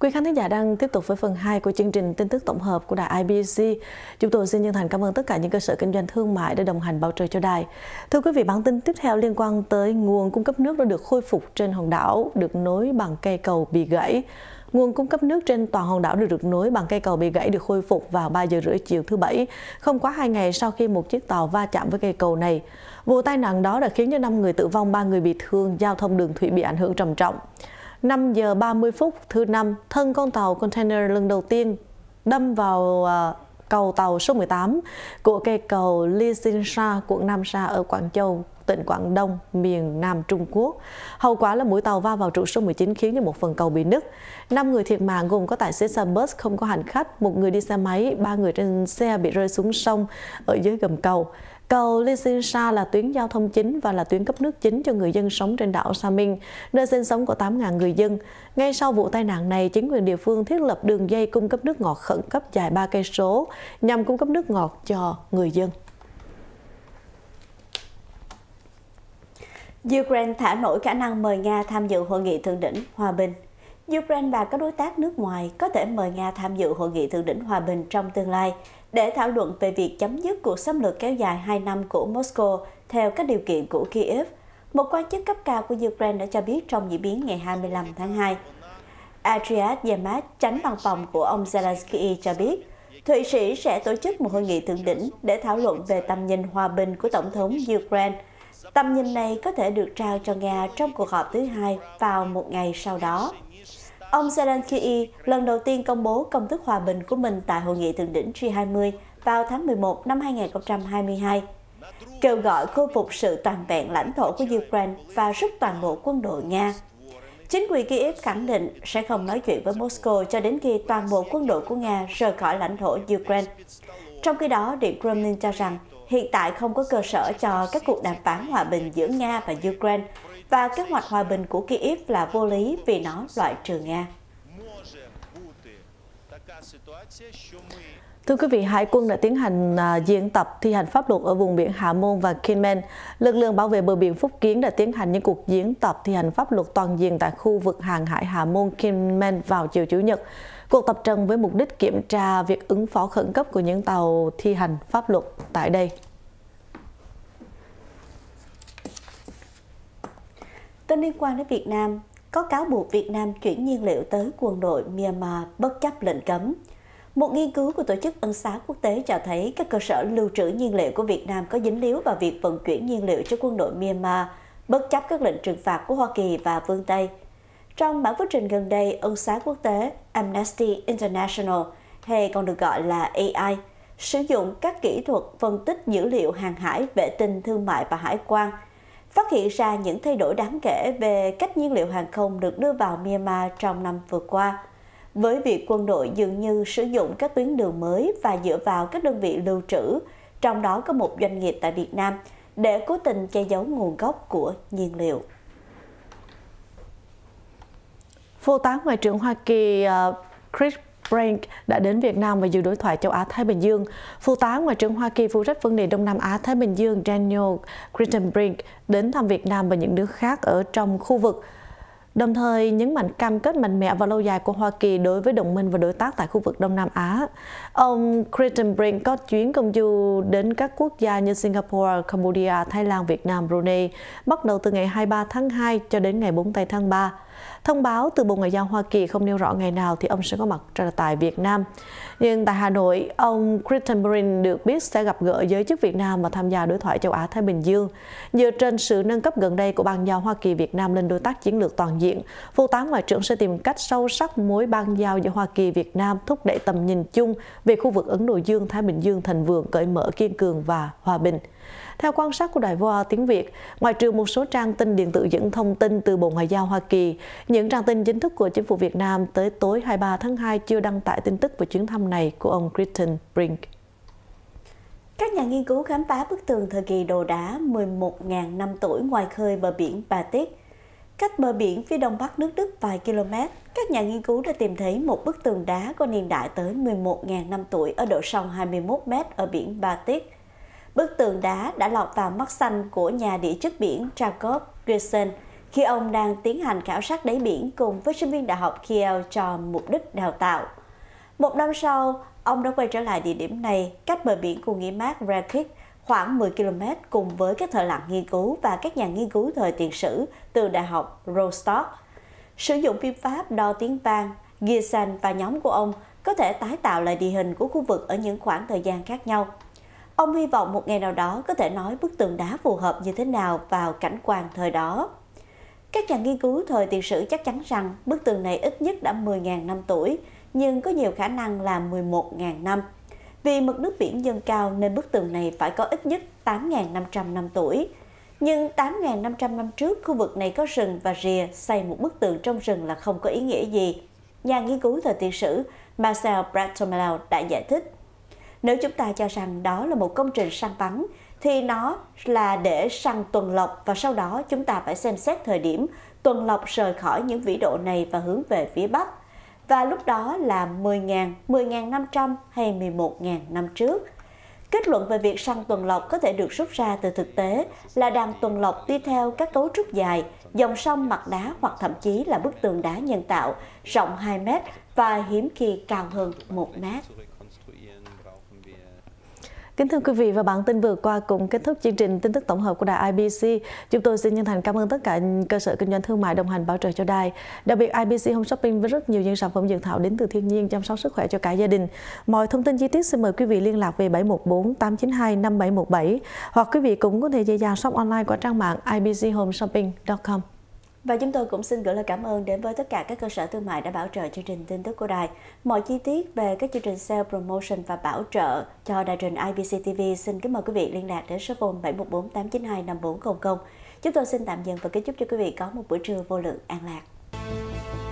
Quý khán thính giả đang tiếp tục với phần 2 của chương trình tin tức tổng hợp của đài IBC. Chúng tôi xin chân thành cảm ơn tất cả những cơ sở kinh doanh thương mại đã đồng hành bảo trợ cho đài. Thưa quý vị, bản tin tiếp theo liên quan tới nguồn cung cấp nước đã được khôi phục trên hòn đảo, được nối bằng cây cầu bị gãy. Nguồn cung cấp nước trên toàn hòn đảo được được nối bằng cây cầu bị gãy được khôi phục vào 3 giờ rưỡi chiều thứ Bảy, không quá 2 ngày sau khi một chiếc tàu va chạm với cây cầu này. Vụ tai nạn đó đã khiến cho 5 người tử vong, 3 người bị thương, giao thông đường thủy bị ảnh hưởng trầm trọng. 5 giờ 30 phút thứ năm, thân con tàu container lần đầu tiên đâm vào à, cầu tàu số 18 của cây cầu Li Xin Sa, quận Nam Sa ở Quảng Châu, tỉnh Quảng Đông, miền Nam Trung Quốc. Hậu quả là mũi tàu va vào trụ số 19 khiến cho một phần cầu bị nứt. 5 người thiệt mạng gồm có tài xế xe bus không có hành khách, một người đi xe máy, ba người trên xe bị rơi xuống sông ở dưới gầm cầu. Cầu Sa là tuyến giao thông chính và là tuyến cấp nước chính cho người dân sống trên đảo Sa Minh, nơi sinh sống của 8.000 người dân. Ngay sau vụ tai nạn này, chính quyền địa phương thiết lập đường dây cung cấp nước ngọt khẩn cấp dài 3 cây số nhằm cung cấp nước ngọt cho người dân. Ukraine thả nổi khả năng mời Nga tham dự hội nghị thượng đỉnh hòa bình. Ukraine và các đối tác nước ngoài có thể mời Nga tham dự hội nghị thượng đỉnh hòa bình trong tương lai để thảo luận về việc chấm dứt cuộc xâm lược kéo dài 2 năm của Moscow theo các điều kiện của Kiev, một quan chức cấp cao của Ukraine đã cho biết trong diễn biến ngày 25 tháng 2. Adriat Yamat, tránh văn phòng của ông Zelensky cho biết, Thụy Sĩ sẽ tổ chức một hội nghị thượng đỉnh để thảo luận về tầm nhìn hòa bình của Tổng thống Ukraine. Tầm nhìn này có thể được trao cho Nga trong cuộc họp thứ hai vào một ngày sau đó. Ông Zelensky lần đầu tiên công bố công thức hòa bình của mình tại hội nghị thượng đỉnh G20 vào tháng 11 năm 2022, kêu gọi khôi phục sự toàn vẹn lãnh thổ của Ukraine và rút toàn bộ quân đội Nga. Chính quyền Kiev khẳng định sẽ không nói chuyện với Moscow cho đến khi toàn bộ quân đội của Nga rời khỏi lãnh thổ Ukraine. Trong khi đó, Điện Kremlin cho rằng hiện tại không có cơ sở cho các cuộc đàm phán hòa bình giữa Nga và Ukraine và kế hoạch hòa bình của Kiev là vô lý vì nó loại trừ Nga. Thưa quý vị, Hải quân đã tiến hành à, diễn tập thi hành pháp luật ở vùng biển Hạ Môn và Kinmen. Lực lượng bảo vệ bờ biển Phúc Kiến đã tiến hành những cuộc diễn tập thi hành pháp luật toàn diện tại khu vực hàng hải Hạ Môn Kinmen vào chiều Chủ nhật. Cuộc tập trận với mục đích kiểm tra việc ứng phó khẩn cấp của những tàu thi hành pháp luật tại đây. tin liên quan đến Việt Nam có cáo buộc Việt Nam chuyển nhiên liệu tới quân đội Myanmar bất chấp lệnh cấm. Một nghiên cứu của Tổ chức Ân xá Quốc tế cho thấy các cơ sở lưu trữ nhiên liệu của Việt Nam có dính líu vào việc vận chuyển nhiên liệu cho quân đội Myanmar, bất chấp các lệnh trừng phạt của Hoa Kỳ và phương Tây. Trong bản phúc trình gần đây, Ân xá Quốc tế Amnesty International, hay còn được gọi là AI, sử dụng các kỹ thuật phân tích dữ liệu hàng hải, vệ tinh, thương mại và hải quan – phát hiện ra những thay đổi đáng kể về cách nhiên liệu hàng không được đưa vào Myanmar trong năm vừa qua. Với việc quân đội dường như sử dụng các tuyến đường mới và dựa vào các đơn vị lưu trữ, trong đó có một doanh nghiệp tại Việt Nam, để cố tình che giấu nguồn gốc của nhiên liệu. Vô tá Ngoại trưởng Hoa Kỳ ờ, Chris Brink đã đến Việt Nam và dự đối thoại châu Á-Thái Bình Dương. Phụ tá Ngoại trưởng Hoa Kỳ phụ trách vấn đề Đông Nam Á-Thái Bình Dương Daniel Crittenbrink đến thăm Việt Nam và những nước khác ở trong khu vực đồng thời nhấn mạnh cam kết mạnh mẽ và lâu dài của Hoa Kỳ đối với đồng minh và đối tác tại khu vực Đông Nam Á. Ông Creighton Brink có chuyến công du đến các quốc gia như Singapore, Cambodia, Thái Lan, Việt Nam, Brunei, bắt đầu từ ngày 23 tháng 2 cho đến ngày 4 tháng 3. Thông báo từ Bộ Ngoại giao Hoa Kỳ không nêu rõ ngày nào thì ông sẽ có mặt tại Việt Nam. Nhưng tại Hà Nội, ông Creighton Brink được biết sẽ gặp gỡ giới chức Việt Nam và tham gia đối thoại châu Á-Thái Bình Dương. Dựa trên sự nâng cấp gần đây của bàn giao Hoa Kỳ-Việt Nam lên đối tác chiến lược toàn diện, diện, Vụ tán Ngoại trưởng sẽ tìm cách sâu sắc mối ban giao giữa Hoa Kỳ Việt Nam thúc đẩy tầm nhìn chung về khu vực Ấn Độ Dương-Thái Bình Dương thành vượng cởi mở kiên cường và hòa bình. Theo quan sát của Đài VOA tiếng Việt, ngoài trừ một số trang tin điện tử dẫn thông tin từ Bộ Ngoại giao Hoa Kỳ, những trang tin chính thức của chính phủ Việt Nam tới tối 23 tháng 2 chưa đăng tải tin tức về chuyến thăm này của ông Critton Brink. Các nhà nghiên cứu khám phá bức tường thời kỳ đồ đá 11.000 năm tuổi ngoài khơi bờ biển Baltic Cách bờ biển phía đông bắc nước Đức vài km, các nhà nghiên cứu đã tìm thấy một bức tường đá có niên đại tới 11.000 năm tuổi ở độ sâu 21 m ở biển Baltic. Bức tường đá đã lọt vào mắt xanh của nhà địa chất biển Jacob Gersen khi ông đang tiến hành khảo sát đáy biển cùng với sinh viên đại học Kiel cho mục đích đào tạo. Một năm sau, ông đã quay trở lại địa điểm này cách bờ biển của nghĩa mát Rakit khoảng 10 km cùng với các thợ lặn nghiên cứu và các nhà nghiên cứu thời tiền sử từ Đại học Rostock. Sử dụng phương pháp đo tiếng vang, Giesen và nhóm của ông có thể tái tạo lại địa hình của khu vực ở những khoảng thời gian khác nhau. Ông hy vọng một ngày nào đó có thể nói bức tường đá phù hợp như thế nào vào cảnh quan thời đó. Các nhà nghiên cứu thời tiền sử chắc chắn rằng bức tường này ít nhất đã 10.000 năm tuổi, nhưng có nhiều khả năng là 11.000 năm. Vì mực nước biển dâng cao nên bức tường này phải có ít nhất 8.500 năm tuổi. Nhưng 8.500 năm trước, khu vực này có rừng và rìa, xây một bức tường trong rừng là không có ý nghĩa gì. Nhà nghiên cứu thời tiền sử Marcel Bratomelau đã giải thích. Nếu chúng ta cho rằng đó là một công trình săn bắn, thì nó là để săn tuần lộc và sau đó chúng ta phải xem xét thời điểm tuần lộc rời khỏi những vĩ độ này và hướng về phía Bắc và lúc đó là 10.000, 10.500 hay 11.000 năm trước. Kết luận về việc săn tuần lộc có thể được rút ra từ thực tế là đàn tuần lộc đi theo các cấu trúc dài, dòng sông mặt đá hoặc thậm chí là bức tường đá nhân tạo rộng 2 mét và hiếm khi cao hơn 1 mét. Kính thưa quý vị và bản tin vừa qua cũng kết thúc chương trình tin tức tổng hợp của đài IBC. Chúng tôi xin chân thành cảm ơn tất cả cơ sở kinh doanh thương mại đồng hành bảo trợ cho đài. Đặc biệt IBC Home Shopping với rất nhiều những sản phẩm dược thảo đến từ thiên nhiên chăm sóc sức khỏe cho cả gia đình. Mọi thông tin chi tiết xin mời quý vị liên lạc về 714 892 5717 hoặc quý vị cũng có thể dễ dàng shop online qua trang mạng ibchomeshopping.com. Và chúng tôi cũng xin gửi lời cảm ơn đến với tất cả các cơ sở thương mại đã bảo trợ chương trình tin tức của đài. Mọi chi tiết về các chương trình sale promotion và bảo trợ cho đài trình IBC TV xin kính mời quý vị liên lạc đến số phone 714 Chúng tôi xin tạm dừng và kính chúc cho quý vị có một buổi trưa vô lượng an lạc.